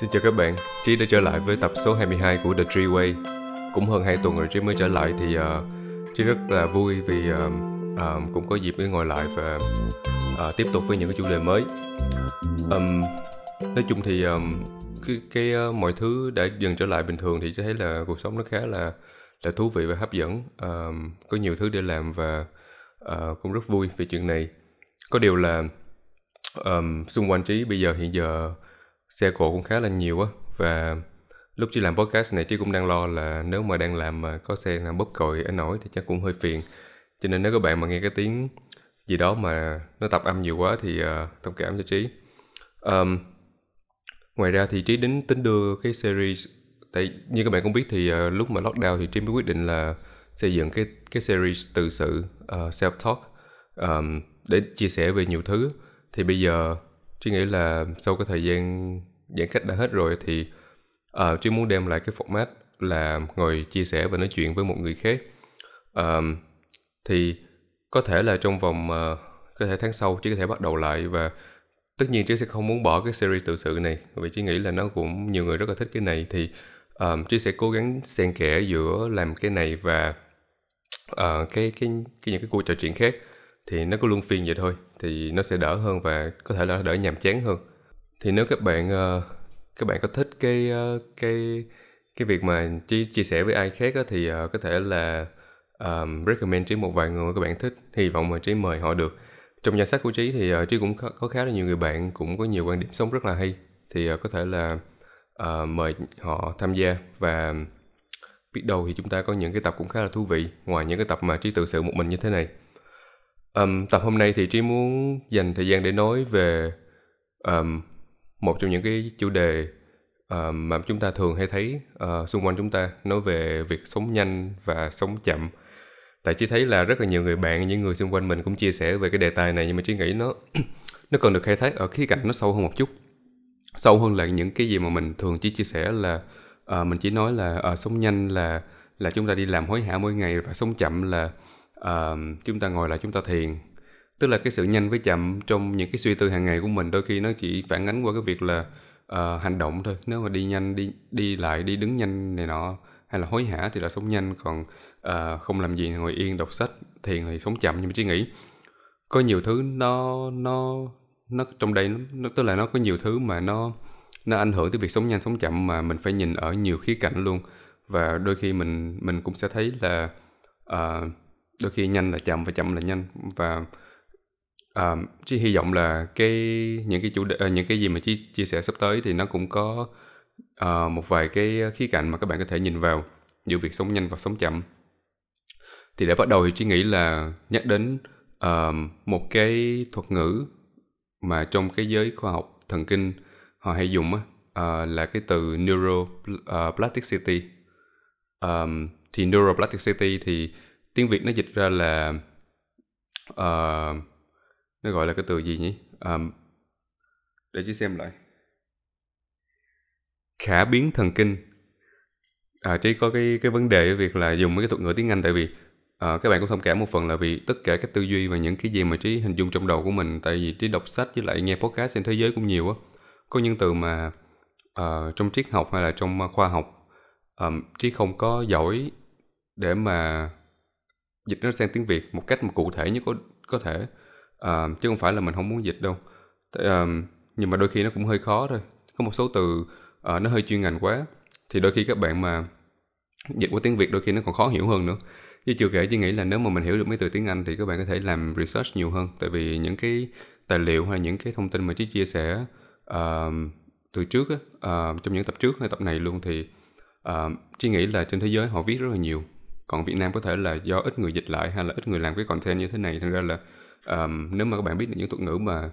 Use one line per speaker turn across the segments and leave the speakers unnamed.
Xin chào các bạn, Trí đã trở lại với tập số 22 của The Tree Way Cũng hơn 2 tuần rồi Trí mới trở lại thì uh, Trí rất là vui vì uh, uh, cũng có dịp để ngồi lại và uh, tiếp tục với những cái chủ đề mới um, Nói chung thì um, cái, cái uh, mọi thứ đã dần trở lại bình thường thì Trí thấy là cuộc sống nó khá là là thú vị và hấp dẫn um, Có nhiều thứ để làm và uh, cũng rất vui về chuyện này Có điều là um, xung quanh Trí bây giờ hiện giờ xe cộ cũng khá là nhiều á và lúc chỉ làm podcast này chứ cũng đang lo là nếu mà đang làm mà có xe làm bóp còi ở nổi thì chắc cũng hơi phiền cho nên nếu các bạn mà nghe cái tiếng gì đó mà nó tập âm nhiều quá thì uh, thông cảm cho trí um, ngoài ra thì trí đến tính đưa cái series tại như các bạn cũng biết thì uh, lúc mà lockdown thì trí mới quyết định là xây dựng cái cái series từ sự uh, ờ, self talk um, để chia sẻ về nhiều thứ thì bây giờ Trí nghĩ là sau cái thời gian giãn cách đã hết rồi thì uh, Trí muốn đem lại cái format là ngồi chia sẻ và nói chuyện với một người khác. Uh, thì có thể là trong vòng uh, có thể tháng sau Trí có thể bắt đầu lại và tất nhiên Trí sẽ không muốn bỏ cái series tự sự này vì Trí nghĩ là nó cũng nhiều người rất là thích cái này thì um, Trí sẽ cố gắng xen kẽ giữa làm cái này và uh, cái cái cái những cái cuộc trò chuyện khác thì nó cứ luôn phiên vậy thôi thì nó sẽ đỡ hơn và có thể là đỡ nhàm chán hơn thì nếu các bạn ờ, các bạn có thích cái uh, cái cái việc mà chia, chia sẻ với ai khác á, thì ờ, có thể là um, recommend trí một vài người các bạn thích hy vọng mà trí mời họ được trong danh sách của trí thì trí cũng có, khá là nhiều người bạn cũng có nhiều quan điểm sống rất là hay thì có thể là uh, mời họ tham gia và biết đâu thì chúng ta có những cái tập cũng khá là thú vị ngoài những cái tập mà trí tự sự một mình như thế này Um, tập hôm nay thì Trí muốn dành thời gian để nói về um, một trong những cái chủ đề um, mà chúng ta thường hay thấy uh, xung quanh chúng ta nói về việc sống nhanh và sống chậm. Tại Trí thấy là rất là nhiều người bạn, những người xung quanh mình cũng chia sẻ về cái đề tài này nhưng mà Trí nghĩ nó nó cần được khai thác ở khía cạnh nó sâu hơn một chút. Sâu hơn là những cái gì mà mình thường chỉ chia sẻ là uh, mình chỉ nói là uh, sống nhanh là là chúng ta đi làm hối hả mỗi ngày và sống chậm là uh, chúng ta ngồi lại chúng ta thiền tức là cái sự nhanh với chậm trong những cái suy tư hàng ngày của mình đôi khi nó chỉ phản ánh qua cái việc là uh, hành động thôi nếu mà đi nhanh đi đi lại đi đứng nhanh này nọ hay là hối hả thì là sống nhanh còn uh, không làm gì ngồi yên đọc sách thiền thì sống chậm nhưng mà chỉ nghĩ có nhiều thứ nó nó nó trong đây nó, tức là nó có nhiều thứ mà nó nó ảnh hưởng tới việc sống nhanh sống chậm mà mình phải nhìn ở nhiều khía cạnh luôn và đôi khi mình mình cũng sẽ thấy là uh, đôi khi nhanh là chậm và chậm là nhanh và uh, chỉ hy vọng là cái những cái chủ đề, uh, những cái gì mà chị chia sẻ sắp tới thì nó cũng có uh, một vài cái khía cạnh mà các bạn có thể nhìn vào giữa việc sống nhanh và sống chậm thì để bắt đầu thì chị nghĩ là nhắc đến uh, một cái thuật ngữ mà trong cái giới khoa học thần kinh họ hay dùng á uh, là cái từ neuroplasticity um, thì neuroplasticity thì tiếng việt nó dịch ra là uh, nó gọi là cái từ gì nhỉ um, để chị xem lại khả biến thần kinh à, chỉ có cái cái vấn đề ở việc là dùng mấy cái thuật ngữ tiếng anh tại vì à, các bạn cũng thông cảm một phần là vì tất cả các tư duy và những cái gì mà trí hình dung trong đầu của mình tại vì trí đọc sách với lại nghe podcast trên thế giới cũng nhiều á có những từ mà uh, trong triết học hay là trong khoa học um, trí không có giỏi để mà dịch nó sang tiếng việt một cách mà cụ thể nhất có có thể à, chứ không phải là mình không muốn dịch đâu à, nhưng mà đôi khi nó cũng hơi khó thôi có một số từ à, nó hơi chuyên ngành quá thì đôi khi các bạn mà dịch qua tiếng việt đôi khi nó còn khó hiểu hơn nữa chứ chưa kể chỉ nghĩ là nếu mà mình hiểu được mấy từ tiếng anh thì các bạn có thể làm research nhiều hơn tại vì những cái tài liệu hay những cái thông tin mà chị chia sẻ uh, từ trước uh, trong những tập trước hay tập này luôn thì uh, à, chị nghĩ là trên thế giới họ viết rất là nhiều còn Việt Nam có thể là do ít người dịch lại hay là ít người làm cái content như thế này thành ra là um, nếu mà các bạn biết được những thuật ngữ mà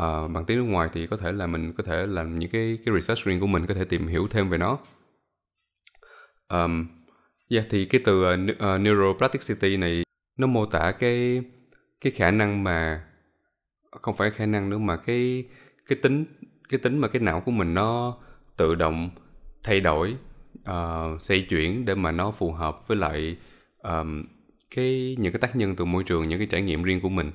uh, bằng tiếng nước ngoài thì có thể là mình có thể làm những cái cái research riêng của mình có thể tìm hiểu thêm về nó um, yeah, thì cái từ uh, neuroplasticity này nó mô tả cái cái khả năng mà không phải khả năng nữa mà cái cái tính cái tính mà cái não của mình nó tự động thay đổi uh, ờ, xây chuyển để mà nó phù hợp với lại um, cái những cái tác nhân từ môi trường những cái trải nghiệm riêng của mình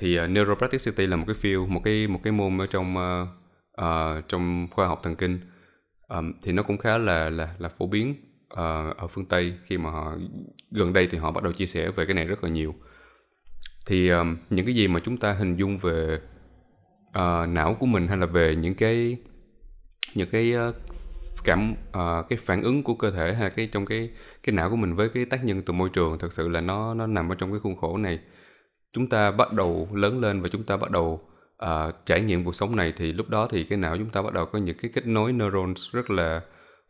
thì uh, neuroplasticity là một cái field một cái một cái môn ở trong uh, uh, trong khoa học thần kinh um, thì nó cũng khá là là là phổ biến uh, ở phương tây khi mà họ gần đây thì họ bắt đầu chia sẻ về cái này rất là nhiều thì um, những cái gì mà chúng ta hình dung về uh, não của mình hay là về những cái những cái uh, cảm uh, cái phản ứng của cơ thể hay là cái trong cái cái não của mình với cái tác nhân từ môi trường thật sự là nó nó nằm ở trong cái khuôn khổ này chúng ta bắt đầu lớn lên và chúng ta bắt đầu uh, trải nghiệm cuộc sống này thì lúc đó thì cái não chúng ta bắt đầu có những cái kết nối neurons rất là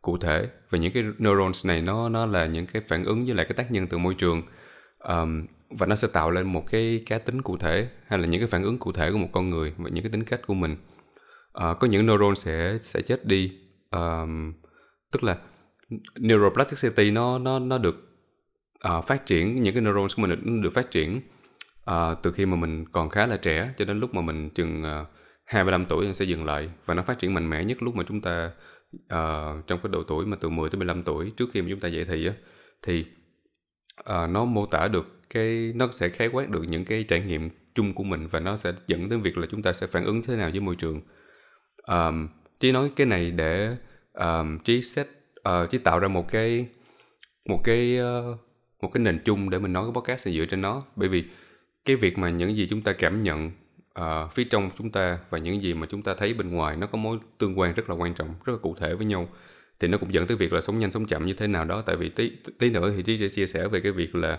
cụ thể và những cái neurons này nó nó là những cái phản ứng với lại cái tác nhân từ môi trường um, và nó sẽ tạo lên một cái cá tính cụ thể hay là những cái phản ứng cụ thể của một con người và những cái tính cách của mình uh, có những neuron sẽ sẽ chết đi um, tức là neuroplasticity nó nó nó được uh, phát triển những cái neurons của mình được, được phát triển uh, từ khi mà mình còn khá là trẻ cho đến lúc mà mình chừng uh, à, 25 tuổi sẽ dừng lại và nó phát triển mạnh mẽ nhất lúc mà chúng ta uh, trong cái độ tuổi mà từ 10 tới 15 tuổi trước khi mà chúng ta dậy thì á thì uh, nó mô tả được cái nó sẽ khái quát được những cái trải nghiệm chung của mình và nó sẽ dẫn đến việc là chúng ta sẽ phản ứng thế nào với môi trường um, trí nói cái này để um, ờ, trí set uh, ờ, trí tạo ra một cái một cái uh, một cái nền chung để mình nói cái podcast này dựa trên nó bởi vì cái việc mà những gì chúng ta cảm nhận uh, phía trong chúng ta và những gì mà chúng ta thấy bên ngoài nó có mối tương quan rất là quan trọng rất là cụ thể với nhau thì nó cũng dẫn tới việc là sống nhanh sống chậm như thế nào đó tại vì tí tí nữa thì trí sẽ chia sẻ về cái việc là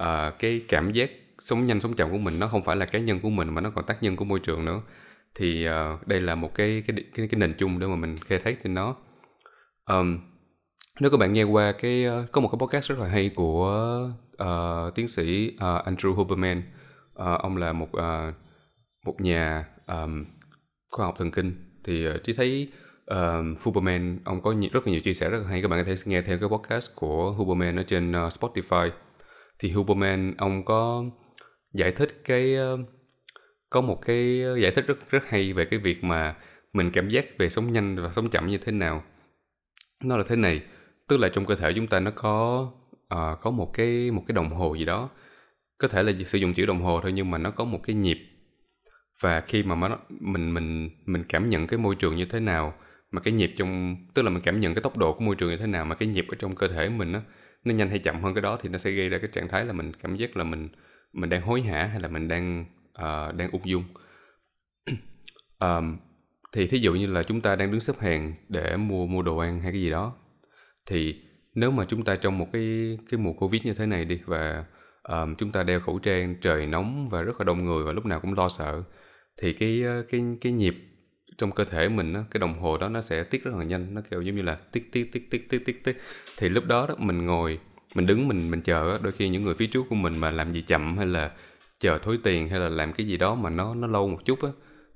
uh, cái cảm giác sống nhanh sống chậm của mình nó không phải là cá nhân của mình mà nó còn tác nhân của môi trường nữa thì uh, đây là một cái cái cái, cái nền chung để mà mình khai thác trên nó um, nếu các bạn nghe qua cái uh, có một cái podcast rất là hay của uh, tiến sĩ uh, Andrew Huberman uh, ông là một uh, một nhà um, khoa học thần kinh thì uh, chỉ thấy um, Huberman ông có nhiều, rất là nhiều chia sẻ rất là hay các bạn có thể nghe thêm cái podcast của Huberman ở trên uh, Spotify thì Huberman ông có giải thích cái uh, có một cái ờ, giải thích rất rất hay về cái việc mà mình cảm giác về sống nhanh và sống chậm như thế nào nó là thế này tức là trong cơ thể chúng ta nó có uh, có một cái một cái đồng hồ gì đó có thể là sử dụng chữ đồng hồ thôi nhưng mà nó có một cái nhịp và khi mà nó, mình mình mình cảm nhận cái môi trường như thế nào mà cái nhịp trong tức là mình cảm nhận cái tốc độ của môi trường như thế nào mà cái nhịp ở trong cơ thể mình nó nó nhanh hay chậm hơn cái đó thì nó sẽ gây ra cái trạng thái là mình cảm giác là mình mình đang hối hả hay là mình đang uh, đang ung dung um, thì thí dụ như là chúng ta đang đứng xếp hàng để mua mua đồ ăn hay cái gì đó thì nếu mà chúng ta trong một cái cái mùa covid như thế này đi và um, chúng ta đeo khẩu trang trời nóng và rất là đông người và lúc nào cũng lo sợ thì cái ờ, cái cái nhịp trong cơ thể mình đó, cái đồng hồ đó nó sẽ tiết rất là nhanh nó kêu giống như là tiết tiết tiết tiết tiết tiết tiết thì lúc đó, đó mình ngồi mình đứng mình mình chờ đó, đôi khi những người phía trước của mình mà làm gì chậm hay là chờ thối tiền hay là làm cái gì đó mà nó nó lâu một chút á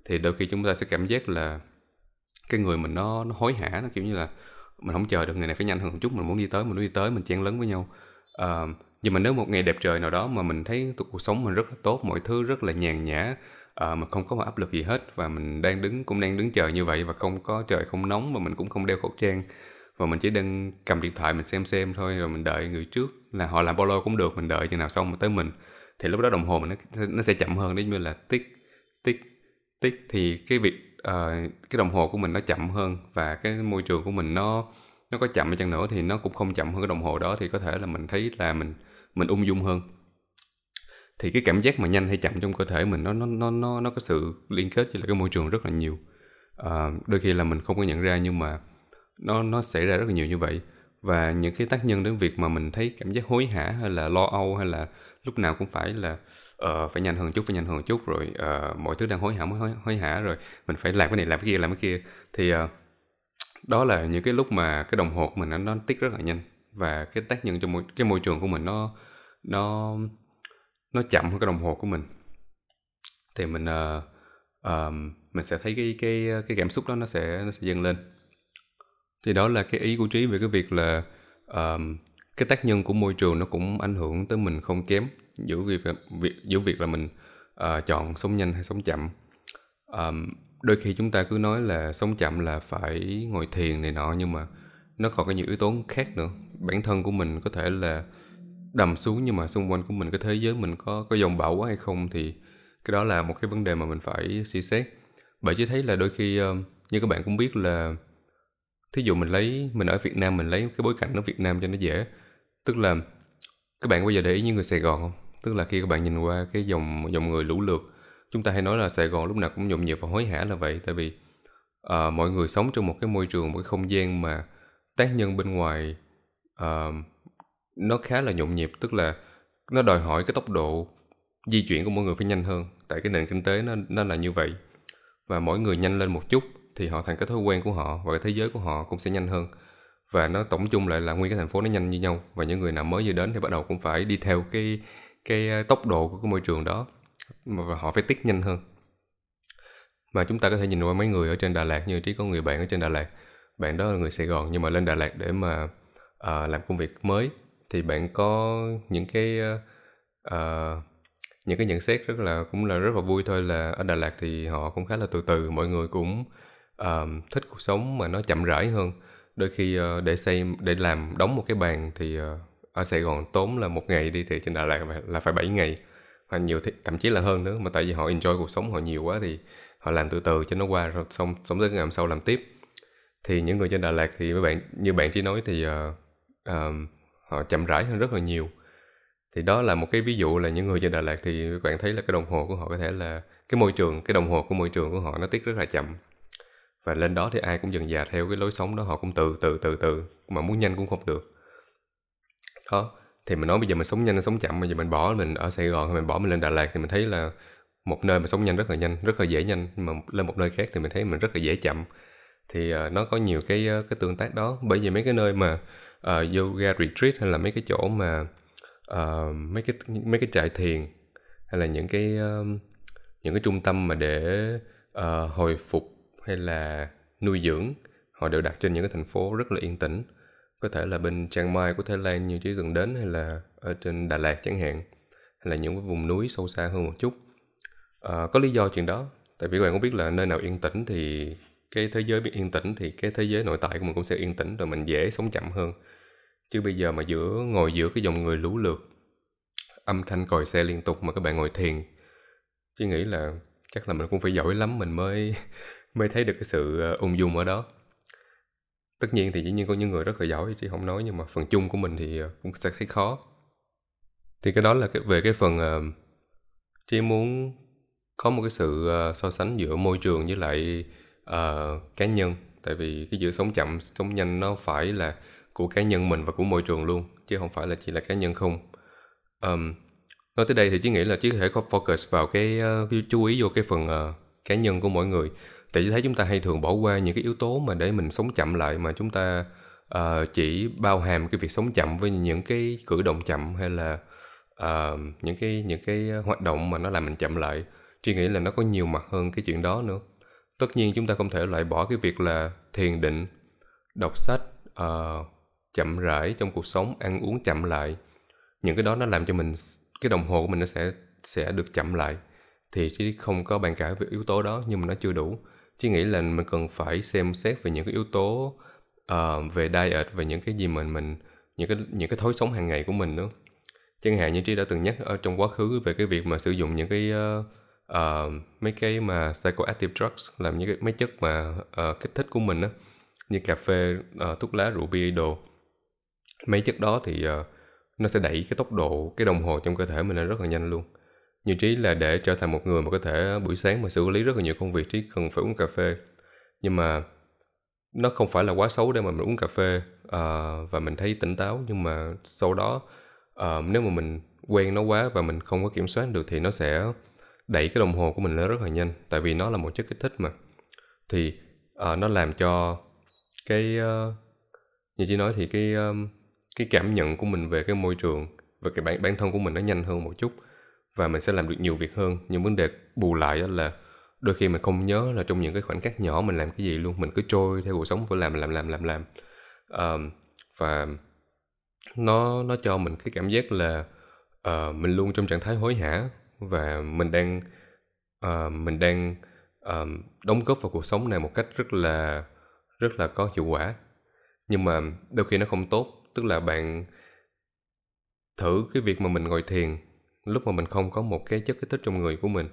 thì đôi khi chúng ta sẽ cảm giác là cái người mình nó nó hối hả nó kiểu như là mình không chờ được người này phải nhanh hơn một chút mình muốn đi tới mình muốn đi tới mình chen lấn với nhau à, nhưng mà nếu một ngày đẹp trời nào đó mà mình thấy cuộc sống mình rất là tốt mọi thứ rất là nhàn nhã à, mà không có một áp lực gì hết và mình đang đứng cũng đang đứng chờ như vậy và không có trời không nóng và mình cũng không đeo khẩu trang và mình chỉ đang cầm điện thoại mình xem xem thôi rồi mình đợi người trước là họ làm bao lâu cũng được mình đợi chừng nào xong mà tới mình thì lúc đó đồng hồ mình nó nó sẽ chậm hơn đấy như là tích tích tích thì cái việc uh, cái đồng hồ của mình nó chậm hơn và cái môi trường của mình nó nó có chậm đi chăng nữa thì nó cũng không chậm hơn cái đồng hồ đó thì có thể là mình thấy là mình mình ung dung hơn thì cái cảm giác mà nhanh hay chậm trong cơ thể mình nó nó nó nó nó có sự liên kết với lại cái môi trường rất là nhiều à, đôi khi là mình không có nhận ra nhưng mà nó nó xảy ra rất là nhiều như vậy và những cái tác nhân đến việc mà mình thấy cảm giác hối hả hay là lo âu hay là lúc nào cũng phải là uh, phải nhanh hơn chút phải nhanh hơn chút rồi uh, mọi thứ đang hối hả mới hối, hối hả rồi mình phải làm cái này làm cái kia làm cái kia thì uh, đó là những cái lúc mà cái đồng hồ của mình nó, nó tích rất là nhanh và cái tác nhân trong môi, cái môi trường của mình nó nó nó chậm hơn cái đồng hồ của mình thì mình uh, uh, mình sẽ thấy cái cái cái cảm xúc đó nó sẽ nó sẽ dâng lên thì đó là cái ý của trí về cái việc là um, cái tác nhân của môi trường nó cũng ảnh hưởng tới mình không kém giữa việc giữa việc là mình uh, chọn sống nhanh hay sống chậm um, đôi khi chúng ta cứ nói là sống chậm là phải ngồi thiền này nọ nhưng mà nó còn có nhiều yếu tố khác nữa bản thân của mình có thể là đầm xuống nhưng mà xung quanh của mình cái thế giới mình có có dòng bão quá hay không thì cái đó là một cái vấn đề mà mình phải suy xét bởi chỉ thấy là đôi khi như các bạn cũng biết là thí dụ mình lấy mình ở Việt Nam mình lấy cái bối cảnh ở Việt Nam cho nó dễ tức là các bạn bây giờ để ý như người Sài Gòn không tức là khi các bạn nhìn qua cái dòng dòng người lũ lượt chúng ta hay nói là Sài Gòn lúc nào cũng nhộn nhịp và hối hả là vậy tại vì uh, mọi người sống trong một cái môi trường một cái không gian mà tác nhân bên ngoài uh, nó khá là nhộn nhịp tức là nó đòi hỏi cái tốc độ di chuyển của mỗi người phải nhanh hơn tại cái nền kinh tế nó nó là như vậy và mỗi người nhanh lên một chút thì họ thành cái thói quen của họ và cái thế giới của họ cũng sẽ nhanh hơn và nó tổng chung lại là nguyên cái thành phố nó nhanh như nhau và những người nào mới vừa đến thì bắt đầu cũng phải đi theo cái cái ờ, tốc độ của cái môi trường đó và họ phải tích nhanh hơn mà chúng ta có thể nhìn qua mấy người ở trên Đà Lạt như trí có người bạn ở trên Đà Lạt bạn đó là người Sài Gòn nhưng mà lên Đà Lạt để mà à, làm công việc mới thì bạn có những cái à, những cái nhận xét rất là cũng là rất là vui thôi là ở Đà Lạt thì họ cũng khá là từ từ mọi người cũng uh, thích cuộc sống mà nó chậm rãi hơn đôi khi uh, để xây để làm đóng một cái bàn thì uh, ở Sài Gòn tốn là một ngày đi thì trên Đà Lạt là phải 7 ngày hoặc nhiều thì, thậm chí là hơn nữa mà tại vì họ enjoy cuộc sống họ nhiều quá thì họ làm từ từ cho nó qua rồi xong sống tới ngày hôm sau làm tiếp thì những người trên Đà Lạt thì mấy bạn như bạn chỉ nói thì uh, uh, họ chậm rãi hơn rất là nhiều thì đó là một cái ví dụ là những người trên Đà Lạt thì các bạn thấy là cái đồng hồ của họ có thể là cái môi trường cái đồng hồ của môi trường của họ nó tiết rất là chậm và lên đó thì ai cũng dần dà theo cái lối sống đó họ cũng từ từ từ từ mà muốn nhanh cũng không được đó thì mình nói bây giờ mình sống nhanh sống chậm bây giờ mình bỏ mình ở Sài Gòn hay mình bỏ mình lên Đà Lạt thì mình thấy là một nơi mà sống nhanh rất là nhanh rất là dễ nhanh nhưng mà lên một nơi khác thì mình thấy mình rất là dễ chậm thì uh, nó có nhiều cái uh, cái tương tác đó bởi vì mấy cái nơi mà uh, yoga retreat hay là mấy cái chỗ mà uh, mấy cái mấy cái trại thiền hay là những cái uh, những cái trung tâm mà để uh, hồi phục hay là nuôi dưỡng họ đều đặt trên những cái thành phố rất là yên tĩnh có thể là bên Chiang Mai của Thái Lan như chỉ từng đến hay là ở trên Đà Lạt chẳng hạn hay là những cái vùng núi sâu xa hơn một chút à, có lý do chuyện đó tại vì các bạn cũng biết là nơi nào yên tĩnh thì cái thế giới biết yên tĩnh thì cái thế giới nội tại của mình cũng sẽ yên tĩnh rồi mình dễ sống chậm hơn chứ bây giờ mà giữa ngồi giữa cái dòng người lũ lượt âm thanh còi xe liên tục mà các bạn ngồi thiền chứ nghĩ là chắc là mình cũng phải giỏi lắm mình mới mới thấy được cái sự ờ, ung dung ở đó tất nhiên thì dĩ nhiên có những người rất là giỏi chứ không nói nhưng mà phần chung của mình thì ờ, cũng sẽ thấy khó thì cái đó là về cái phần chỉ ờ, muốn có một cái sự so sánh giữa môi trường với lại uh, cá nhân tại vì cái giữa sống chậm sống nhanh nó phải là của cá nhân mình và của môi trường luôn chứ không phải là chỉ là cá nhân không um, nói tới đây thì chỉ nghĩ là chỉ có thể focus vào cái uh, chú ý vô cái phần uh, cá nhân của mỗi người tại vì thấy chúng ta hay thường bỏ qua những cái yếu tố mà để mình sống chậm lại mà chúng ta uh, chỉ bao hàm cái việc sống chậm với những cái cử động chậm hay là uh, những cái những cái hoạt động mà nó làm mình chậm lại chị nghĩ là nó có nhiều mặt hơn cái chuyện đó nữa tất nhiên chúng ta không thể loại bỏ cái việc là thiền định đọc sách uh, chậm rãi trong cuộc sống ăn uống chậm lại những cái đó nó làm cho mình cái đồng hồ của mình nó sẽ sẽ được chậm lại thì chứ không có bàn cãi về yếu tố đó nhưng mà nó chưa đủ Chứ nghĩ là mình cần phải xem xét về những cái yếu tố uh, về diet về những cái gì mình mình những cái những cái thói sống hàng ngày của mình nữa chẳng hạn như trí đã từng nhắc ở trong quá khứ về cái việc mà sử dụng những cái uh, uh, mấy cái mà psychoactive drugs làm những cái mấy chất mà uh, kích thích của mình á như cà phê uh, thuốc lá rượu bia đồ mấy chất đó thì uh, nó sẽ đẩy cái tốc độ cái đồng hồ trong cơ thể mình lên rất là nhanh luôn nhiều trí là để trở thành một người mà có thể buổi sáng mà xử lý rất là nhiều công việc trí cần phải uống cà phê nhưng mà nó không phải là quá xấu để mà mình uống cà phê uh, và mình thấy tỉnh táo nhưng mà sau đó uh, nếu mà mình quen nó quá và mình không có kiểm soát được thì nó sẽ đẩy cái đồng hồ của mình lên rất là nhanh tại vì nó là một chất kích thích mà thì uh, nó làm cho cái uh, như chị nói thì cái um, cái cảm nhận của mình về cái môi trường và cái bản bản thân của mình nó nhanh hơn một chút và mình sẽ làm được nhiều việc hơn nhưng vấn đề bù lại là đôi khi mình không nhớ là trong những cái khoảnh khắc nhỏ mình làm cái gì luôn mình cứ trôi theo cuộc sống của làm làm làm làm làm um, và nó nó cho mình cái cảm giác là uh, mình luôn trong trạng thái hối hả và mình đang uh, mình đang um, đóng góp vào cuộc sống này một cách rất là rất là có hiệu quả nhưng mà đôi khi nó không tốt tức là bạn thử cái việc mà mình ngồi thiền lúc mà mình không có một cái chất kích thích trong người của mình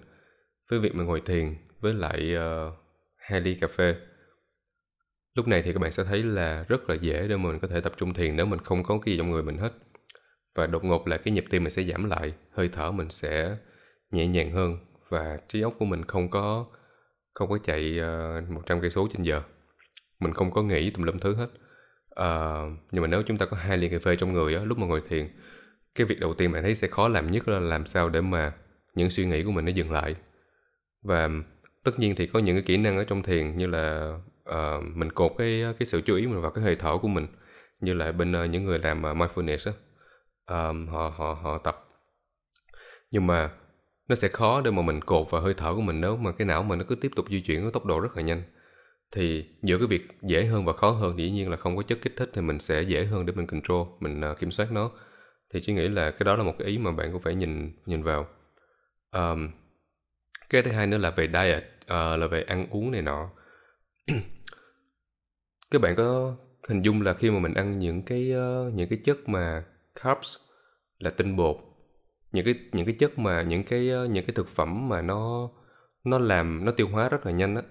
với việc mình ngồi thiền với lại uh, ờ, hai ly cà phê lúc này thì các bạn sẽ thấy là rất là dễ để mình có thể tập trung thiền nếu mình không có cái gì trong người mình hết và đột ngột là cái nhịp tim mình sẽ giảm lại hơi thở mình sẽ nhẹ nhàng hơn và trí óc của mình không có không có chạy uh, ờ, 100 cây số trên giờ mình không có nghĩ tùm lum thứ hết uh, nhưng mà nếu chúng ta có hai ly cà phê trong người á, lúc mà ngồi thiền cái việc đầu tiên bạn thấy sẽ khó làm nhất là làm sao để mà những suy nghĩ của mình nó dừng lại và tất nhiên thì có những cái kỹ năng ở trong thiền như là uh, mình cột cái cái sự chú ý mình vào cái hơi thở của mình như là bên uh, những người làm uh, mindfulness uh, họ họ họ tập nhưng mà nó sẽ khó để mà mình cột vào hơi thở của mình nếu mà cái não mình nó cứ tiếp tục di chuyển với tốc độ rất là nhanh thì giữa cái việc dễ hơn và khó hơn dĩ nhiên là không có chất kích thích thì mình sẽ dễ hơn để mình control mình uh, kiểm soát nó thì chỉ nghĩ là cái đó là một cái ý mà bạn cũng phải nhìn nhìn vào um, cái thứ hai nữa là về diet uh, là về ăn uống này nọ các bạn có hình dung là khi mà mình ăn những cái uh, những cái chất mà carbs là tinh bột những cái những cái chất mà những cái uh, những cái thực phẩm mà nó nó làm nó tiêu hóa rất là nhanh á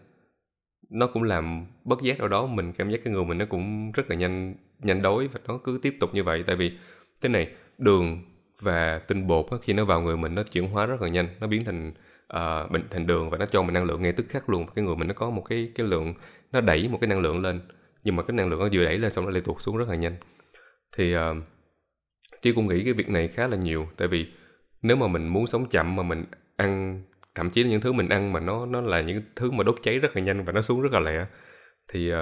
nó cũng làm bất giác ở đó mình cảm giác cái người mình nó cũng rất là nhanh nhanh đói và nó cứ tiếp tục như vậy tại vì thế này đường và tinh bột á, khi nó vào người mình nó chuyển hóa rất là nhanh nó biến thành uh, bệnh thành đường và nó cho mình năng lượng ngay tức khắc luôn và cái người mình nó có một cái cái lượng nó đẩy một cái năng lượng lên nhưng mà cái năng lượng nó vừa đẩy lên xong nó lại tuột xuống rất là nhanh thì uh, cũng nghĩ cái việc này khá là nhiều tại vì nếu mà mình muốn sống chậm mà mình ăn thậm chí là những thứ mình ăn mà nó nó là những thứ mà đốt cháy rất là nhanh và nó xuống rất là lẹ thì uh,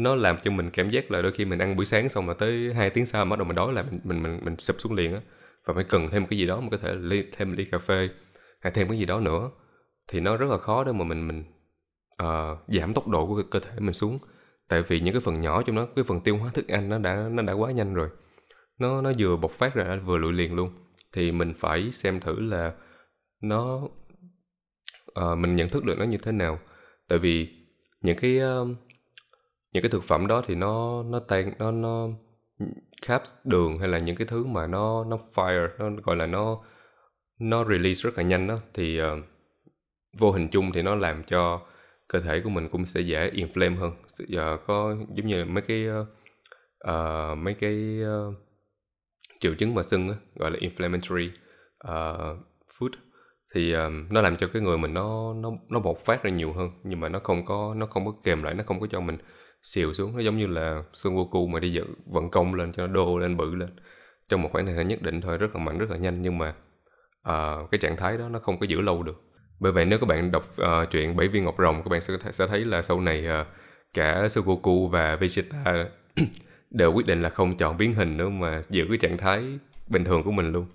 nó làm cho mình cảm giác là đôi khi mình ăn buổi sáng xong mà tới 2 tiếng sau bắt đầu mình đói là mình mình mình, mình sụp xuống liền á và phải cần thêm cái gì đó mình có thể ly, thêm ly cà phê hay thêm cái gì đó nữa thì nó rất là khó để mà mình mình uh, giảm tốc độ của cơ thể mình xuống tại vì những cái phần nhỏ trong đó cái phần tiêu hóa thức ăn nó đã nó đã quá nhanh rồi nó nó vừa bộc phát ra vừa lụi liền luôn thì mình phải xem thử là nó uh, mình nhận thức được nó như thế nào tại vì những cái uh, những cái thực phẩm đó thì nó nó tan nó nó carbs đường hay là những cái thứ mà nó nó fire nó gọi là nó nó release rất là nhanh đó thì uh, vô hình chung thì nó làm cho cơ thể của mình cũng sẽ dễ inflame hơn giờ có giống như là mấy cái uh, uh, mấy cái uh, triệu chứng mà sưng gọi là inflammatory uh, food thì um, nó làm cho cái người mình nó nó nó bộc phát ra nhiều hơn nhưng mà nó không có nó không có kèm lại nó không có cho mình xìu xuống nó giống như là Son Goku mà đi dựng vận công lên cho nó đô lên bự lên trong một khoảng thời gian nhất định thôi rất là mạnh rất là nhanh nhưng mà uh, cái trạng thái đó nó không có giữ lâu được bởi vậy nếu các bạn đọc uh, truyện bảy viên ngọc rồng các bạn sẽ sẽ thấy là sau này uh, cả Son Goku và Vegeta đều quyết định là không chọn biến hình nữa mà giữ cái trạng thái bình thường của mình luôn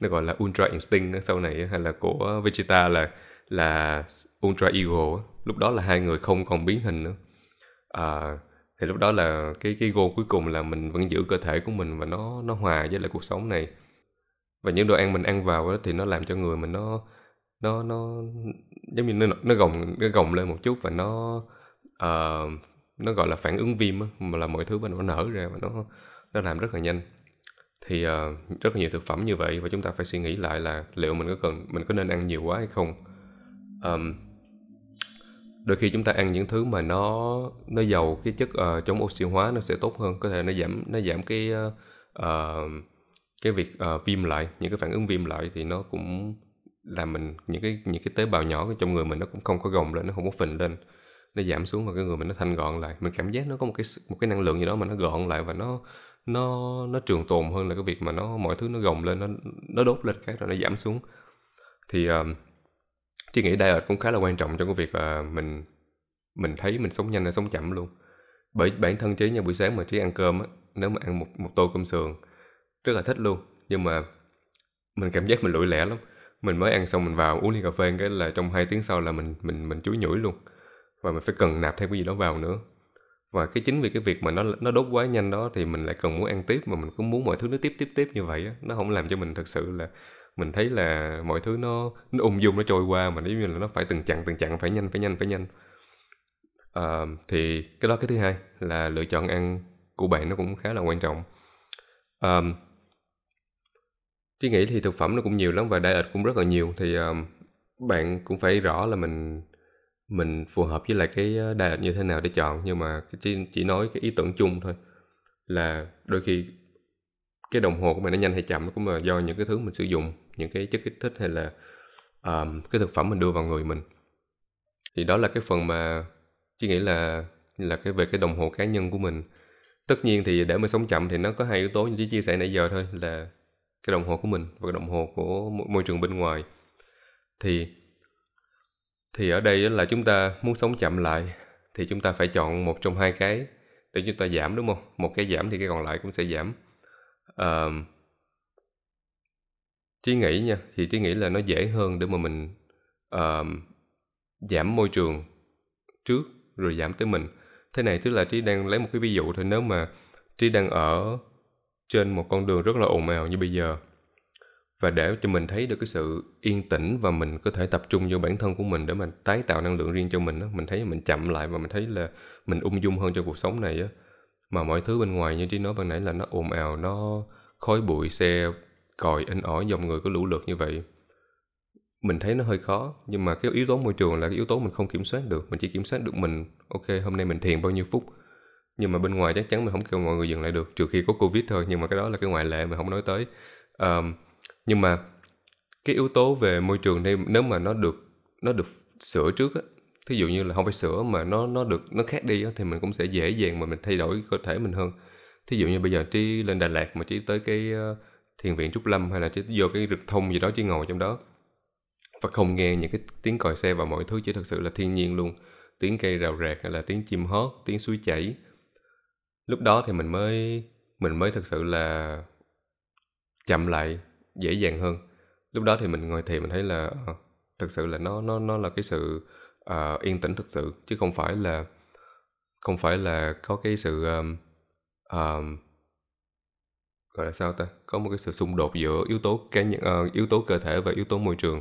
nó gọi là Ultra Instinct sau này hay là của Vegeta là là Ultra Eagle lúc đó là hai người không còn biến hình nữa à, thì lúc đó là cái cái goal cuối cùng là mình vẫn giữ cơ thể của mình và nó nó hòa với lại cuộc sống này và những đồ ăn mình ăn vào đó thì nó làm cho người mình nó nó nó giống như nó nó gồng nó gồng lên một chút và nó uh, nó gọi là phản ứng viêm á mà là mọi thứ bên nó nở ra và nó nó làm rất là nhanh thì uh, rất là nhiều thực phẩm như vậy và chúng ta phải suy nghĩ lại là liệu mình có cần mình có nên ăn nhiều quá hay không um, đôi khi chúng ta ăn những thứ mà nó nó giàu cái chất uh, chống oxy hóa nó sẽ tốt hơn có thể nó giảm nó giảm cái uh, cái việc uh, viêm lại những cái phản ứng viêm lại thì nó cũng làm mình những cái những cái tế bào nhỏ trong người mình nó cũng không có gồng lên nó không có phình lên nó giảm xuống và cái người mình nó thanh gọn lại mình cảm giác nó có một cái một cái năng lượng gì đó mà nó gọn lại và nó nó nó trường tồn hơn là cái việc mà nó mọi thứ nó gồng lên nó nó đốt lên cái rồi nó giảm xuống thì uh, chứ nghĩ diet cũng khá là quan trọng trong cái việc là mình mình thấy mình sống nhanh hay sống chậm luôn. Bởi bản thân Trí nha buổi sáng mà Trí ăn cơm á, nếu mà ăn một một tô cơm sườn rất là thích luôn, nhưng mà mình cảm giác mình lủi lẻ lắm. Mình mới ăn xong mình vào uống ly cà phê cái là trong hai tiếng sau là mình mình mình chuối nhủi luôn. Và mình phải cần nạp thêm cái gì đó vào nữa. Và cái chính vì cái việc mà nó nó đốt quá nhanh đó thì mình lại cần muốn ăn tiếp mà mình cứ muốn mọi thứ nó tiếp tiếp tiếp như vậy á, nó không làm cho mình thật sự là mình thấy là mọi thứ nó nó ung dung nó trôi qua mà nếu như là nó phải từng chặng từng chặng phải nhanh phải nhanh phải nhanh à, thì cái đó cái thứ hai là lựa chọn ăn của bạn nó cũng khá là quan trọng à, Trí nghĩ thì thực phẩm nó cũng nhiều lắm và diet cũng rất là nhiều thì um, bạn cũng phải rõ là mình mình phù hợp với lại cái diet như thế nào để chọn nhưng mà chỉ, chỉ nói cái ý tưởng chung thôi là đôi khi cái đồng hồ của mình nó nhanh hay chậm nó cũng là do những cái thứ mình sử dụng những cái chất kích thích hay là um, cái thực phẩm mình đưa vào người mình thì đó là cái phần mà chỉ nghĩ là là cái về cái đồng hồ cá nhân của mình tất nhiên thì để mình sống chậm thì nó có hai yếu tố như chia sẻ nãy giờ thôi là cái đồng hồ của mình và cái đồng hồ của môi trường bên ngoài thì thì ở đây là chúng ta muốn sống chậm lại thì chúng ta phải chọn một trong hai cái để chúng ta giảm đúng không một cái giảm thì cái còn lại cũng sẽ giảm uh, trí nghĩ nha thì trí nghĩ là nó dễ hơn để mà mình uh, giảm môi trường trước rồi giảm tới mình thế này tức là trí đang lấy một cái ví dụ thôi nếu mà trí đang ở trên một con đường rất là ồn ào như bây giờ và để cho mình thấy được cái sự yên tĩnh và mình có thể tập trung vô bản thân của mình để mình tái tạo năng lượng riêng cho mình đó. mình thấy mình chậm lại và mình thấy là mình ung dung hơn cho cuộc sống này á mà mọi thứ bên ngoài như trí nói ban nãy là nó ồn ào nó khói bụi xe còi in ỏi dòng người cứ lũ lượt như vậy mình thấy nó hơi khó nhưng mà cái yếu tố môi trường là cái yếu tố mình không kiểm soát được mình chỉ kiểm soát được mình ok hôm nay mình thiền bao nhiêu phút nhưng mà bên ngoài chắc chắn mình không kêu mọi người dừng lại được trừ khi có covid thôi nhưng mà cái đó là cái ngoại lệ mình không nói tới um, nhưng mà cái yếu tố về môi trường đây nếu mà nó được nó được sửa trước á, thí dụ như là không phải sữa mà nó nó được nó khác đi thì mình cũng sẽ dễ dàng mà mình thay đổi cơ thể mình hơn thí dụ như bây giờ trí lên đà lạt mà trí tới cái ờ, thiền viện trúc lâm hay là trí vô cái rực thông gì đó trí ngồi trong đó và không nghe những cái tiếng còi xe và mọi thứ chỉ thật sự là thiên nhiên luôn tiếng cây rào rạc hay là tiếng chim hót tiếng suối chảy lúc đó thì mình mới mình mới thật sự là chậm lại dễ dàng hơn lúc đó thì mình ngồi thì mình thấy là ờ, thật sự là nó nó nó là cái sự uh, yên tĩnh thực sự chứ không phải là không phải là có cái sự um, um, gọi là sao ta có một cái sự xung đột giữa yếu tố cá nhân uh, yếu tố cơ thể và yếu tố môi trường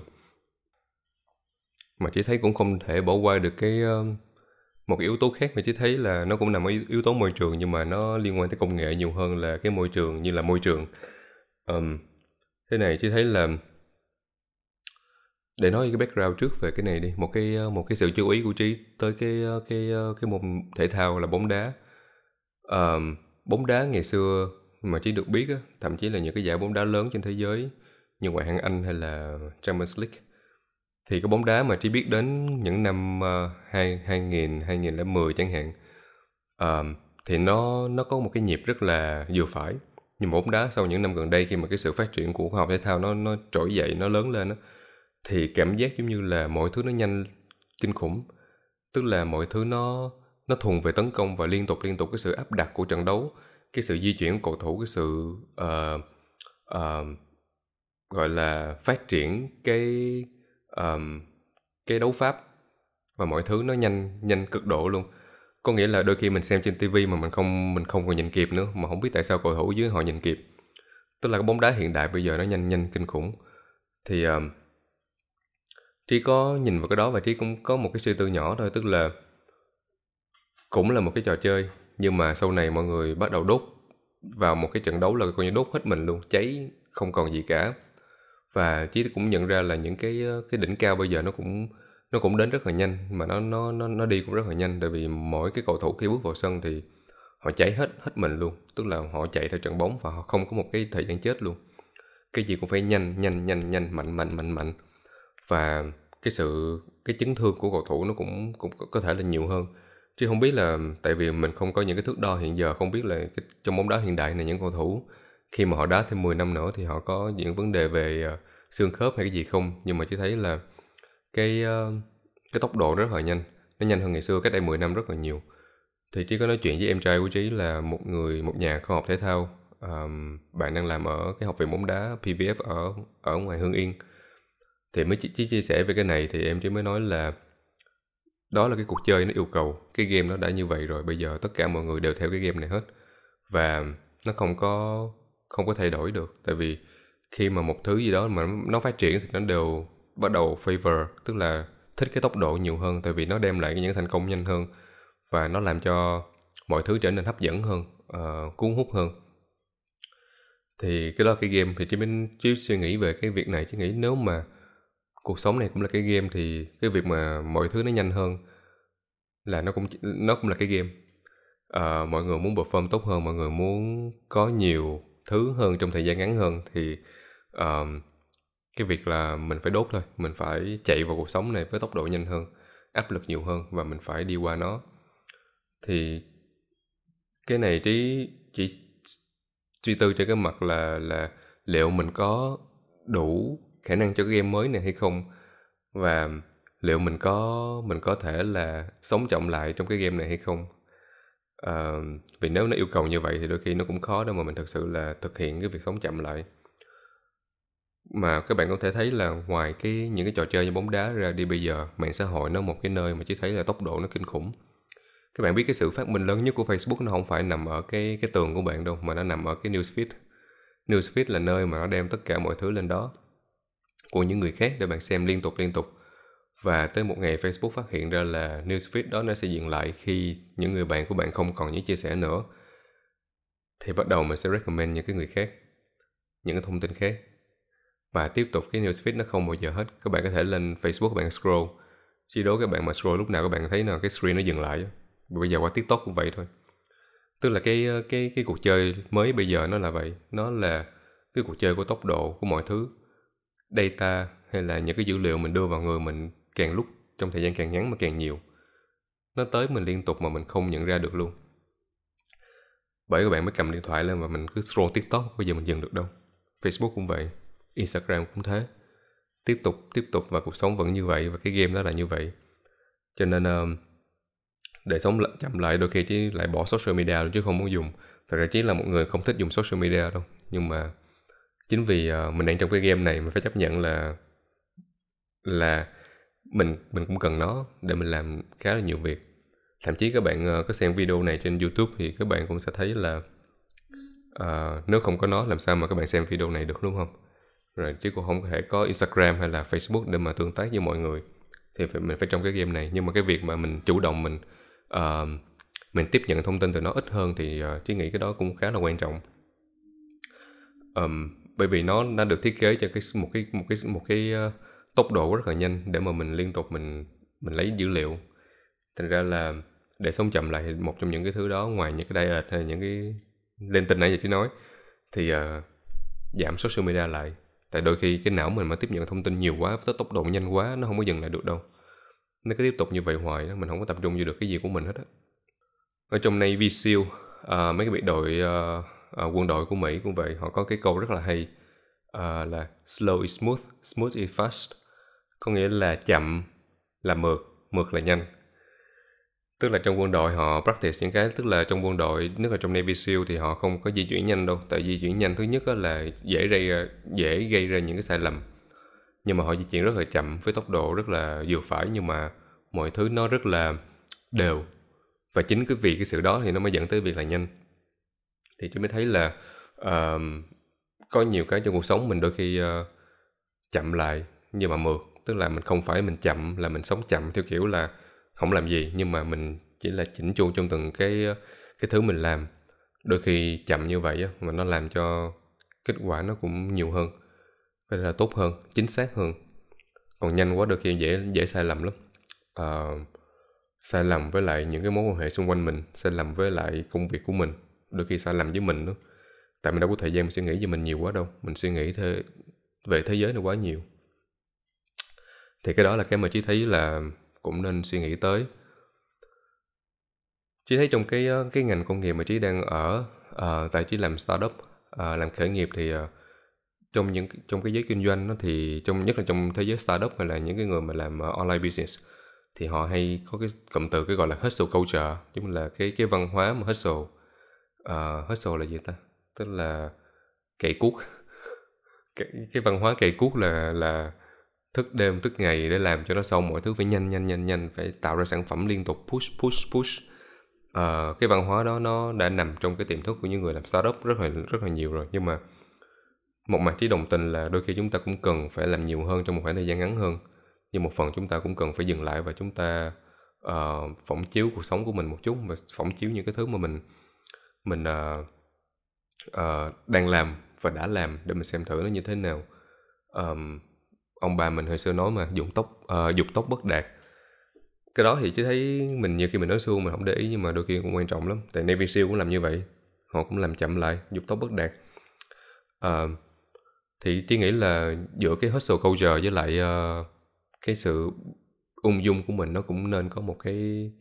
mà chỉ thấy cũng không thể bỏ qua được cái uh, một cái yếu tố khác mà chỉ thấy là nó cũng nằm ở yếu tố môi trường nhưng mà nó liên quan tới công nghệ nhiều hơn là cái môi trường như là môi trường um, thế này chỉ thấy là để nói cái background trước về cái này đi một cái ờ, một cái sự chú ý của trí tới cái ờ, cái ờ, cái môn thể thao là bóng đá à, bóng đá ngày xưa mà trí được biết á, thậm chí là những cái giải bóng đá lớn trên thế giới như ngoại hạng anh hay là champions league thì cái bóng đá mà trí biết đến những năm hai hai nghìn hai nghìn mười chẳng hạn à, thì nó nó có một cái nhịp rất là vừa phải nhưng mà bóng đá sau những năm gần đây khi mà cái sự phát triển của khoa học thể thao nó nó trỗi dậy nó lớn lên á thì cảm giác giống như là mọi thứ nó nhanh kinh khủng tức là mọi thứ nó nó thuần về tấn công và liên tục liên tục cái sự áp đặt của trận đấu cái sự di chuyển của cầu thủ cái sự uh, uh, gọi là phát triển cái um, cái đấu pháp và mọi thứ nó nhanh nhanh cực độ luôn có nghĩa là đôi khi mình xem trên tivi mà mình không mình không còn nhìn kịp nữa mà không biết tại sao cầu thủ dưới họ nhìn kịp tức là cái bóng đá hiện đại bây giờ nó nhanh nhanh kinh khủng thì um, Trí có nhìn vào cái đó và Trí cũng có một cái suy tư nhỏ thôi, tức là cũng là một cái trò chơi nhưng mà sau này mọi người bắt đầu đốt vào một cái trận đấu là coi như đốt hết mình luôn, cháy không còn gì cả. Và Trí cũng nhận ra là những cái ờ, cái đỉnh cao bây giờ nó cũng nó cũng đến rất là nhanh mà nó nó nó nó đi cũng rất là nhanh tại vì mỗi cái cầu thủ khi bước vào sân thì họ cháy hết hết mình luôn tức là họ chạy theo trận bóng và họ không có một cái thời gian chết luôn cái gì cũng phải nhanh nhanh nhanh nhanh mạnh mạnh mạnh mạnh và cái sự cái chấn thương của cầu thủ nó cũng cũng có thể là nhiều hơn chứ không biết là tại vì mình không có những cái thước đo hiện giờ không biết là cái, trong bóng đá hiện đại này những cầu thủ khi mà họ đá thêm 10 năm nữa thì họ có những vấn đề về ờ, xương khớp hay cái gì không nhưng mà chỉ thấy là cái ờ, cái tốc độ rất là nhanh nó nhanh hơn ngày xưa cách đây 10 năm rất là nhiều thì chỉ có nói chuyện với em trai của trí là một người một nhà khoa học thể thao um, bạn đang làm ở cái học viện bóng đá PVF ở ở ngoài Hương Yên thì mới chỉ, chia sẻ về cái này thì em chỉ mới nói là đó là cái cuộc chơi nó yêu cầu cái game nó đã như vậy rồi bây giờ tất cả mọi người đều theo cái game này hết và nó không có không có thay đổi được tại vì khi mà một thứ gì đó mà nó phát triển thì nó đều bắt đầu favor tức là thích cái tốc độ nhiều hơn tại vì nó đem lại những thành công nhanh hơn và nó làm cho mọi thứ trở nên hấp dẫn hơn uh, cuốn hút hơn thì cái đó cái game thì chỉ mình chỉ suy nghĩ về cái việc này chỉ nghĩ nếu mà cuộc sống này cũng là cái game thì cái việc mà mọi thứ nó nhanh hơn là nó cũng nó cũng là cái game à, mọi người muốn perform tốt hơn mọi người muốn có nhiều thứ hơn trong thời gian ngắn hơn thì um, cái việc là mình phải đốt thôi mình phải chạy vào cuộc sống này với tốc độ nhanh hơn áp lực nhiều hơn và mình phải đi qua nó thì cái này trí chỉ suy tư trên cái mặt là là liệu mình có đủ khả năng cho cái game mới này hay không và liệu mình có mình có thể là sống chậm lại trong cái game này hay không à, vì nếu nó yêu cầu như vậy thì đôi khi nó cũng khó đâu mà mình thực sự là thực hiện cái việc sống chậm lại mà các bạn có thể thấy là ngoài cái những cái trò chơi như bóng đá ra đi bây giờ mạng xã hội nó một cái nơi mà chỉ thấy là tốc độ nó kinh khủng các bạn biết cái sự phát minh lớn nhất của Facebook nó không phải nằm ở cái cái tường của bạn đâu mà nó nằm ở cái newsfeed newsfeed là nơi mà nó đem tất cả mọi thứ lên đó của những người khác để bạn xem liên tục liên tục và tới một ngày Facebook phát hiện ra là newsfeed đó nó sẽ dừng lại khi những người bạn của bạn không còn những chia sẻ nữa thì bắt đầu mình sẽ recommend những cái người khác những cái thông tin khác và tiếp tục cái newsfeed nó không bao giờ hết các bạn có thể lên Facebook các bạn scroll chỉ đối các bạn mà scroll lúc nào các bạn thấy là cái screen nó dừng lại bây giờ qua TikTok cũng vậy thôi tức là cái ờ, cái cái cuộc chơi mới bây giờ nó là vậy nó là cái cuộc chơi của tốc độ của mọi thứ data hay là những cái dữ liệu mình đưa vào người mình càng lúc trong thời gian càng ngắn mà càng nhiều nó tới mình liên tục mà mình không nhận ra được luôn bởi các bạn mới cầm điện thoại lên và mình cứ scroll tiktok bây giờ mình dừng được đâu facebook cũng vậy instagram cũng thế tiếp tục tiếp tục và cuộc sống vẫn như vậy và cái game đó là như vậy cho nên um, để sống lại, chậm lại đôi khi chỉ lại bỏ social media chứ không muốn dùng thật ra chỉ là một người không thích dùng social media đâu nhưng mà chính vì uh, mình đang trong cái game này mình phải chấp nhận là là mình mình cũng cần nó để mình làm khá là nhiều việc thậm chí các bạn uh, có xem video này trên youtube thì các bạn cũng sẽ thấy là uh, nếu không có nó làm sao mà các bạn xem video này được đúng không rồi chứ cũng không thể có instagram hay là facebook để mà tương tác với mọi người thì phải, mình phải trong cái game này nhưng mà cái việc mà mình chủ động mình uh, mình tiếp nhận thông tin từ nó ít hơn thì uh, chứ nghĩ cái đó cũng khá là quan trọng um, bởi vì nó đã được thiết kế cho cái một cái một cái một cái uh, tốc độ rất là nhanh để mà mình liên tục mình mình lấy dữ liệu thành ra là để sống chậm lại một trong những cái thứ đó ngoài những cái diet hay những cái lên tình nãy giờ chứ nói thì uh, giảm social media lại tại đôi khi cái não mình mà tiếp nhận thông tin nhiều quá với tốc độ nhanh quá nó không có dừng lại được đâu nó cứ tiếp tục như vậy hoài đó, mình không có tập trung vô được cái gì của mình hết á ở trong này vi siêu uh, mấy cái bị đội uh, uh, quân đội của Mỹ cũng vậy họ có cái câu rất là hay uh, là slow is smooth smooth is fast có nghĩa là chậm là mượt mượt là nhanh tức là trong quân đội họ practice những cái tức là trong quân đội nếu là trong Navy SEAL thì họ không có di chuyển nhanh đâu tại di chuyển nhanh thứ nhất là dễ gây dễ gây ra những cái sai lầm nhưng mà họ di chuyển rất là chậm với tốc độ rất là vừa phải nhưng mà mọi thứ nó rất là đều và chính cái vì cái sự đó thì nó mới dẫn tới việc là nhanh thì tôi mới thấy là uh, có nhiều cái trong cuộc sống mình đôi khi uh, chậm lại nhưng mà mượt tức là mình không phải mình chậm là mình sống chậm theo kiểu là không làm gì nhưng mà mình chỉ là chỉnh chu trong từng cái ờ, cái thứ mình làm đôi khi chậm như vậy á, mà nó làm cho kết quả nó cũng nhiều hơn có là tốt hơn chính xác hơn còn nhanh quá đôi khi dễ dễ sai lầm lắm à, sai lầm với lại những cái mối quan hệ xung quanh mình sai lầm với lại công việc của mình đôi khi sai lầm với mình nữa tại mình đâu có thời gian mình suy nghĩ về mình nhiều quá đâu mình suy nghĩ thế, về thế giới này quá nhiều thì cái đó là cái mà chị thấy là cũng nên suy nghĩ tới chị thấy trong cái ờ, cái ngành công nghiệp mà chị đang ở uh, tại chị làm startup uh, làm khởi nghiệp thì uh, trong những trong cái giới kinh doanh đó thì trong nhất là trong thế giới startup hay là những cái người mà làm uh, online business thì họ hay có cái cụm từ cái gọi là hustle culture tức là cái cái văn hóa mà hustle uh, hustle là gì ta tức là cày cuốc cái, cái văn hóa cày cuốc là là thức đêm thức ngày để làm cho nó xong mọi thứ phải nhanh nhanh nhanh nhanh phải tạo ra sản phẩm liên tục push push push uh, cái văn hóa đó nó đã nằm trong cái tiềm thức của những người làm startup rất là rất là nhiều rồi nhưng mà một mặt trí đồng tình là đôi khi chúng ta cũng cần phải làm nhiều hơn trong một khoảng thời gian ngắn hơn nhưng một phần chúng ta cũng cần phải dừng lại và chúng ta uh, phỏng chiếu cuộc sống của mình một chút và phỏng chiếu những cái thứ mà mình mình uh, uh, đang làm và đã làm để mình xem thử nó như thế nào um, ông bà mình hồi xưa nói mà dụng tóc uh, dục tóc bất đạt cái đó thì chỉ thấy mình nhiều khi mình nói suông mình không để ý nhưng mà đôi khi cũng quan trọng lắm tại Navy SEAL cũng làm như vậy họ cũng làm chậm lại dục tóc bất đạt uh, thì tôi nghĩ là giữa cái hustle culture với lại uh, cái sự ung dung của mình nó cũng nên có một cái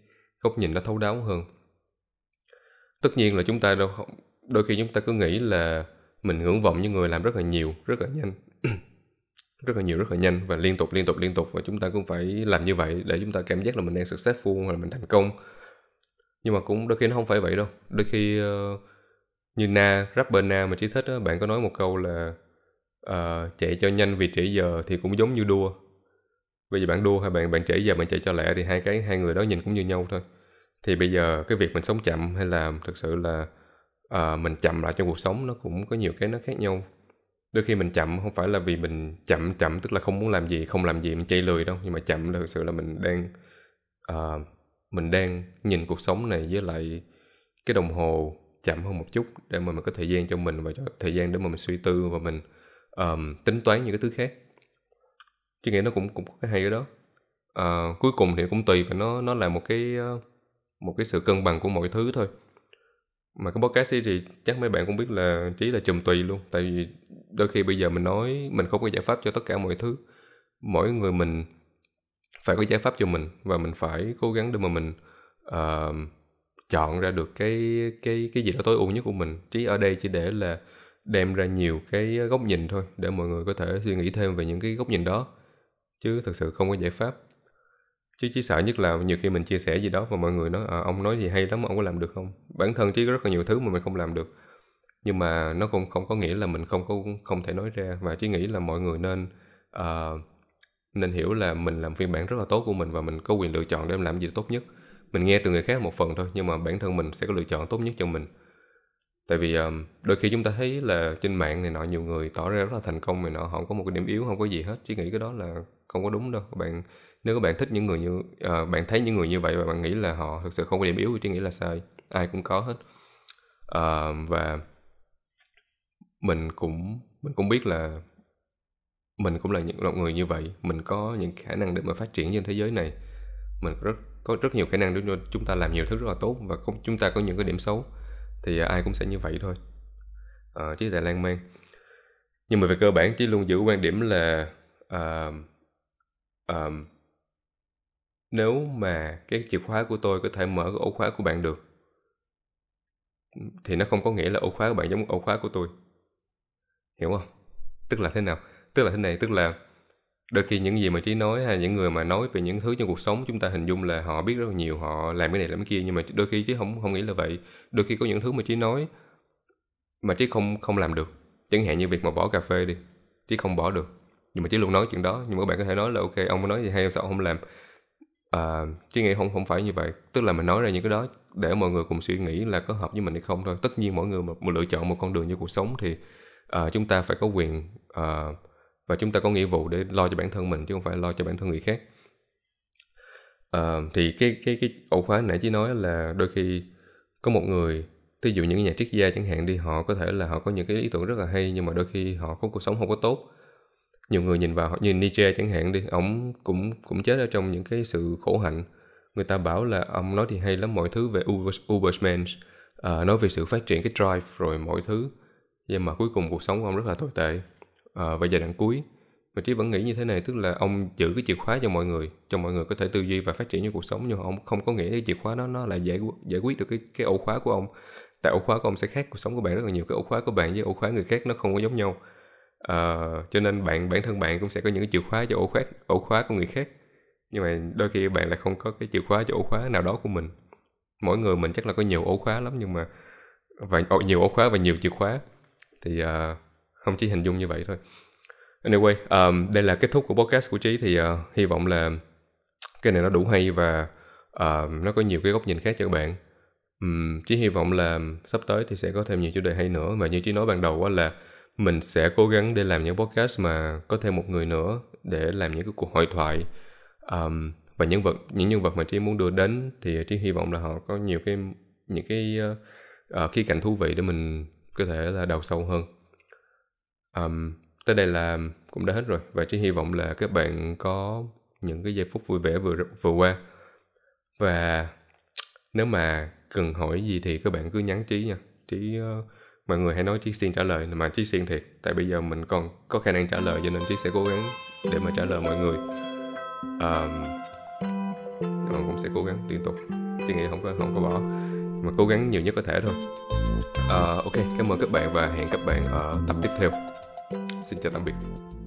góc nhìn nó thấu đáo hơn tất nhiên là chúng ta đâu đôi khi chúng ta cứ nghĩ là mình ngưỡng vọng những người làm rất là nhiều rất là nhanh rất là nhiều rất là nhanh và liên tục liên tục liên tục và chúng ta cũng phải làm như vậy để chúng ta cảm giác là mình đang successful hoặc là mình thành công nhưng mà cũng đôi khi nó không phải vậy đâu đôi khi uh, như na rapper na mà chỉ thích đó, bạn có nói một câu là uh, ờ, chạy cho nhanh vì trễ giờ thì cũng giống như đua bây giờ bạn đua hay bạn bạn trễ giờ bạn chạy cho lẹ thì hai cái hai người đó nhìn cũng như nhau thôi thì bây giờ cái việc mình sống chậm hay là thực sự là uh, mình chậm lại trong cuộc sống nó cũng có nhiều cái nó khác nhau đôi khi mình chậm không phải là vì mình chậm chậm tức là không muốn làm gì không làm gì mình chạy lười đâu nhưng mà chậm là thực sự là mình đang uh, mình đang nhìn cuộc sống này với lại cái đồng hồ chậm hơn một chút để mà mình có thời gian cho mình và cho thời gian để mà mình suy tư và mình um, tính toán những cái thứ khác chứ nghĩ nó cũng cũng có cái hay ở đó uh, cuối cùng thì cũng tùy và nó nó là một cái uh, một cái sự cân bằng của mọi thứ thôi mà cái podcast ấy thì chắc mấy bạn cũng biết là trí là chùm tùy luôn tại vì đôi khi bây giờ mình nói mình không có giải pháp cho tất cả mọi thứ mỗi người mình phải có giải pháp cho mình và mình phải cố gắng để mà mình uh, chọn ra được cái cái cái gì đó tối ưu nhất của mình trí ở đây chỉ để là đem ra nhiều cái góc nhìn thôi để mọi người có thể suy nghĩ thêm về những cái góc nhìn đó chứ thực sự không có giải pháp chứ chỉ sợ nhất là nhiều khi mình chia sẻ gì đó và mọi người nói à, ông nói gì hay lắm ông có làm được không bản thân chỉ có rất là nhiều thứ mà mình không làm được nhưng mà nó không không có nghĩa là mình không có không thể nói ra và chỉ nghĩ là mọi người nên uh, nên hiểu là mình làm phiên bản rất là tốt của mình và mình có quyền lựa chọn để em làm gì tốt nhất mình nghe từ người khác một phần thôi nhưng mà bản thân mình sẽ có lựa chọn tốt nhất cho mình tại vì um, đôi khi chúng ta thấy là trên mạng này nọ nhiều người tỏ ra rất là thành công này nọ họ không có một cái điểm yếu không có gì hết chỉ nghĩ cái đó là không có đúng đâu bạn nếu các bạn thích những người như à, bạn thấy những người như vậy và bạn nghĩ là họ thực sự không có điểm yếu thì trí nghĩ là sai ai cũng có hết à, và mình cũng mình cũng biết là mình cũng là những loại người như vậy mình có những khả năng để mà phát triển trên thế giới này mình rất có rất nhiều khả năng để chúng ta làm nhiều thứ rất là tốt và không chúng ta có những cái điểm xấu thì à, ai cũng sẽ như vậy thôi à, chứ là lan man nhưng mà về cơ bản chỉ luôn giữ quan điểm là uh, um, nếu mà cái chìa khóa của tôi có thể mở cái ổ khóa của bạn được thì nó không có nghĩa là ổ khóa của bạn giống ổ khóa của tôi hiểu không tức là thế nào tức là thế này tức là đôi khi những gì mà trí nói hay những người mà nói về những thứ trong cuộc sống chúng ta hình dung là họ biết rất là nhiều họ làm cái này làm cái kia nhưng mà đôi khi trí không không nghĩ là vậy đôi khi có những thứ mà trí nói mà trí không không làm được chẳng hạn như việc mà bỏ cà phê đi trí không bỏ được nhưng mà trí luôn nói chuyện đó nhưng mà các bạn có thể nói là ok ông nói gì hay sao ông không làm à, chứ nghĩ không không phải như vậy tức là mình nói ra những cái đó để mọi người cùng suy nghĩ là có hợp với mình hay không thôi tất nhiên mỗi người một mà lựa chọn một con đường như cuộc sống thì à, chúng ta phải có quyền à, và chúng ta có nghĩa vụ để lo cho bản thân mình chứ không phải lo cho bản thân người khác à, thì cái cái cái ổ khóa nãy chỉ nói là đôi khi có một người thí dụ những nhà triết gia chẳng hạn đi họ có thể là họ có những cái ý tưởng rất là hay nhưng mà đôi khi họ có cuộc sống không có tốt nhiều người nhìn vào họ như Nietzsche chẳng hạn đi ông cũng cũng chết ở trong những cái sự khổ hạnh người ta bảo là ông nói thì hay lắm mọi thứ về Uber, Ubermensch à, ờ, nói về sự phát triển cái drive rồi mọi thứ nhưng mà cuối cùng cuộc sống của ông rất là tồi tệ à, và giai đoạn cuối mà trí vẫn nghĩ như thế này tức là ông giữ cái chìa khóa cho mọi người cho mọi người có thể tư duy và phát triển như cuộc sống nhưng ông không có nghĩa cái chìa khóa nó nó lại giải giải quyết được cái cái ổ khóa của ông tại ổ khóa của ông sẽ khác cuộc sống của bạn rất là nhiều cái ổ khóa của bạn với ổ khóa người khác nó không có giống nhau uh, cho nên bạn bản thân bạn cũng sẽ có những cái chìa khóa cho ổ khóa ổ khóa của người khác nhưng mà đôi khi bạn lại không có cái chìa khóa cho ổ khóa nào đó của mình mỗi người mình chắc là có nhiều ổ khóa lắm nhưng mà và nhiều ổ khóa và nhiều chìa khóa thì uh, không chỉ hình dung như vậy thôi anyway um, đây là kết thúc của podcast của trí thì uh, hy vọng là cái này nó đủ hay và uh, nó có nhiều cái góc nhìn khác cho các bạn um, chỉ hy vọng là sắp tới thì sẽ có thêm nhiều chủ đề hay nữa mà như trí nói ban đầu là mình sẽ cố gắng để làm những podcast mà có thêm một người nữa để làm những cái cuộc hội thoại um, và nhân vật những nhân vật mà trí muốn đưa đến thì trí hy vọng là họ có nhiều cái những cái uh, khía cạnh thú vị để mình có thể là đào sâu hơn um, tới đây là cũng đã hết rồi và trí hy vọng là các bạn có những cái giây phút vui vẻ vừa vừa qua và nếu mà cần hỏi gì thì các bạn cứ nhắn trí nha trí uh, mọi người hãy nói chiếc xiên trả lời mà chiếc xiên thiệt tại bây giờ mình còn có khả năng trả lời cho nên chiếc sẽ cố gắng để mà trả lời mọi người um, mình cũng sẽ cố gắng liên tục chứ nghĩ không có không có bỏ mà cố gắng nhiều nhất có thể thôi uh, ok cảm ơn các bạn và hẹn các bạn ở tập tiếp theo xin chào tạm biệt